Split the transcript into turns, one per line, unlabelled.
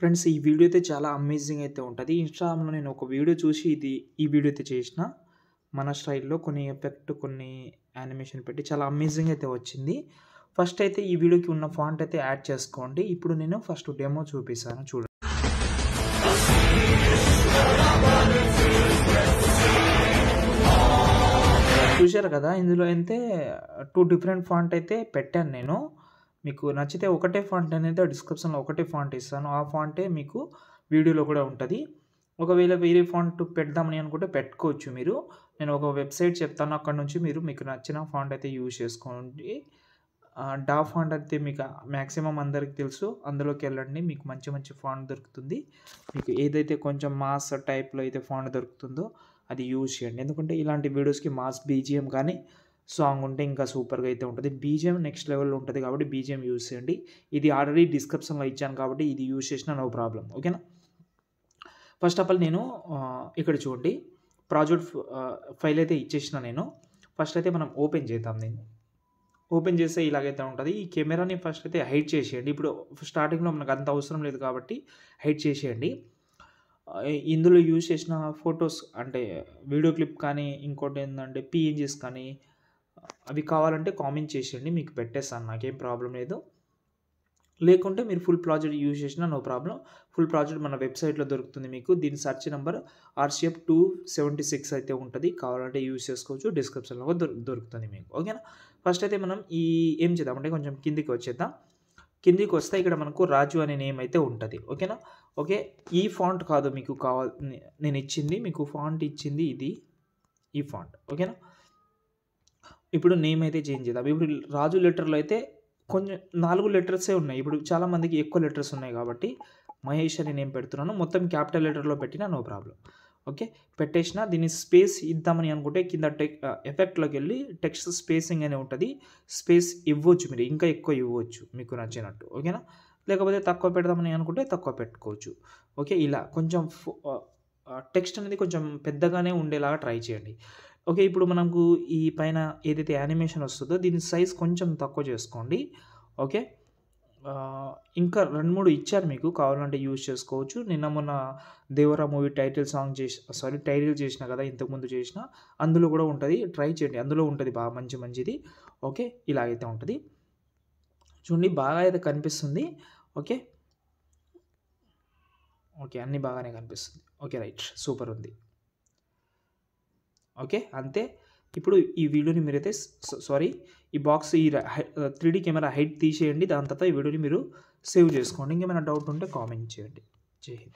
friends ఈ video అయితే చాలా అమేజింగ్ అయితే ఉంటుంది ఇన్స్టాగ్రామ్లో నేను ఒక వీడియో చూసి ఇది ఈ వీడియో అయితే చేసిన మన స్టైల్లో కొన్ని ఎఫెక్ట్ కొన్ని యానిమేషన్ పెట్టి చాలా అమేజింగ్ అయితే వచ్చింది ఫస్ట్ అయితే ఈ వీడియోకి ఉన్న ఫాంట్ అయితే యాడ్ చేసుకోండి ఇప్పుడు నేను ఫస్ట్ డెమో చూపిస్తాను చూడండి చూశారు కదా ఇందులో అయితే టూ డిఫరెంట్ ఫాంట్ అయితే పెట్టాను నేను మీకు నచ్చితే ఒకటే ఫాంట్ అనేది డిస్క్రిప్షన్లో ఒకటే ఫాంట్ ఇస్తాను ఆ ఫాంటే మీకు వీడియోలో కూడా ఉంటుంది ఒకవేళ వేరే ఫాంట్ పెడదామని అనుకుంటే పెట్టుకోవచ్చు మీరు నేను ఒక వెబ్సైట్ చెప్తాను అక్కడ నుంచి మీరు మీకు నచ్చిన ఫాంట్ అయితే యూజ్ చేసుకోండి డా ఫాంట్ అయితే మీకు మ్యాక్సిమం అందరికి తెలుసు అందులోకి వెళ్ళండి మీకు మంచి మంచి ఫాంట్ దొరుకుతుంది మీకు ఏదైతే కొంచెం మాస్ టైప్లో అయితే ఫాంట్ దొరుకుతుందో అది యూజ్ చేయండి ఎందుకంటే ఇలాంటి వీడియోస్కి మాస్ బీజిఎం కానీ సాంగ్ ఉంటే ఇంకా సూపర్గా అయితే ఉంటుంది బీజిఎం నెక్స్ట్ లెవెల్లో ఉంటుంది కాబట్టి బీజిఎం యూస్ చేయండి ఇది ఆల్రెడీ డిస్క్రిప్షన్లో ఇచ్చాను కాబట్టి ఇది యూస్ చేసినా నో ప్రాబ్లం ఓకేనా ఫస్ట్ ఆఫ్ ఆల్ నేను ఇక్కడ చూడండి ప్రాజెక్ట్ ఫైల్ అయితే ఇచ్చేసిన నేను ఫస్ట్ అయితే మనం ఓపెన్ చేద్దాం నేను ఓపెన్ చేస్తే ఇలాగైతే ఉంటుంది ఈ కెమెరాని ఫస్ట్ అయితే హైట్ చేసేయండి ఇప్పుడు స్టార్టింగ్లో మనకు అంత అవసరం లేదు కాబట్టి హైట్ చేసేయండి ఇందులో యూజ్ చేసిన ఫొటోస్ అంటే వీడియో క్లిప్ కానీ ఇంకోటి ఏంటంటే పిఎన్జీస్ కానీ అవి కావాలంటే కామెంట్ చేసేయండి మీకు పెట్టేస్తాను నాకేం ప్రాబ్లం లేదు లేకుంటే మీరు ఫుల్ ప్రాజెక్ట్ యూజ్ చేసినా నో ప్రాబ్లం ఫుల్ ప్రాజెక్ట్ మన వెబ్సైట్లో దొరుకుతుంది మీకు దీని search number RCF two seventy six అయితే ఉంటుంది కావాలంటే యూజ్ చేసుకోవచ్చు డిస్క్రిప్షన్లో దొరుకుతుంది మీకు ఓకేనా ఫస్ట్ అయితే మనం ఈ ఏం చేద్దామంటే కొంచెం కిందికి వచ్చేద్దాం కిందికి వస్తే ఇక్కడ మనకు రాజు అనే నేమ్ అయితే ఉంటుంది ఓకేనా ఓకే ఈ ఫాంట్ కాదు మీకు కావాలి నేను ఇచ్చింది మీకు ఫాంట్ ఇచ్చింది ఇది ఈ ఫాంట్ ఓకేనా ఇప్పుడు నేమ్ అయితే చేంజ్ చేద్దాం ఇప్పుడు రాజు లెటర్లో అయితే కొంచెం నాలుగు లెటర్సే ఉన్నాయి ఇప్పుడు చాలామందికి ఎక్కువ లెటర్స్ ఉన్నాయి కాబట్టి మహేష్ అని నేను పెడుతున్నాను మొత్తం క్యాపిటల్ లెటర్లో పెట్టినా నో ప్రాబ్లం ఓకే పెట్టేసిన దీన్ని స్పేస్ ఇద్దామని అనుకుంటే కింద టెక్ ఎఫెక్ట్లోకి వెళ్ళి టెక్స్ట్ స్పేసింగ్ అనే ఉంటుంది స్పేస్ ఇవ్వచ్చు మీరు ఇంకా ఎక్కువ ఇవ్వచ్చు మీకు నచ్చినట్టు ఓకేనా లేకపోతే తక్కువ పెడదామని అనుకుంటే తక్కువ పెట్టుకోవచ్చు ఓకే ఇలా కొంచెం టెక్స్ట్ అనేది కొంచెం పెద్దగానే ఉండేలాగా ట్రై చేయండి ఓకే ఇప్పుడు మనకు ఈ పైన ఏదైతే యానిమేషన్ వస్తుందో దీని సైజ్ కొంచెం తక్కువ చేసుకోండి ఓకే ఇంకా రెండు మూడు ఇచ్చారు మీకు కావాలంటే యూజ్ చేసుకోవచ్చు నిన్న మొన్న దేవరా మూవీ టైటిల్ సాంగ్ చేసి సారీ టైటిల్ చేసిన కదా ఇంతకుముందు చేసిన అందులో కూడా ఉంటుంది ట్రై చేయండి అందులో ఉంటుంది బాగా మంచి మంచిది ఓకే ఇలాగైతే ఉంటుంది చూడండి బాగా అయితే కనిపిస్తుంది ఓకే ఓకే అన్నీ బాగానే కనిపిస్తుంది ఓకే రైట్ సూపర్ ఉంది ఓకే అంతే ఇప్పుడు ఈ వీడియోని మీరైతే సారీ ఈ బాక్స్ ఈ త్రీడీ కెమెరా హైట్ తీసేయండి దాని తర్వాత ఈ వీడియోని మీరు సేవ్ చేసుకోండి ఇంకేమైనా డౌట్ ఉంటే కామెంట్ చేయండి జై హింద్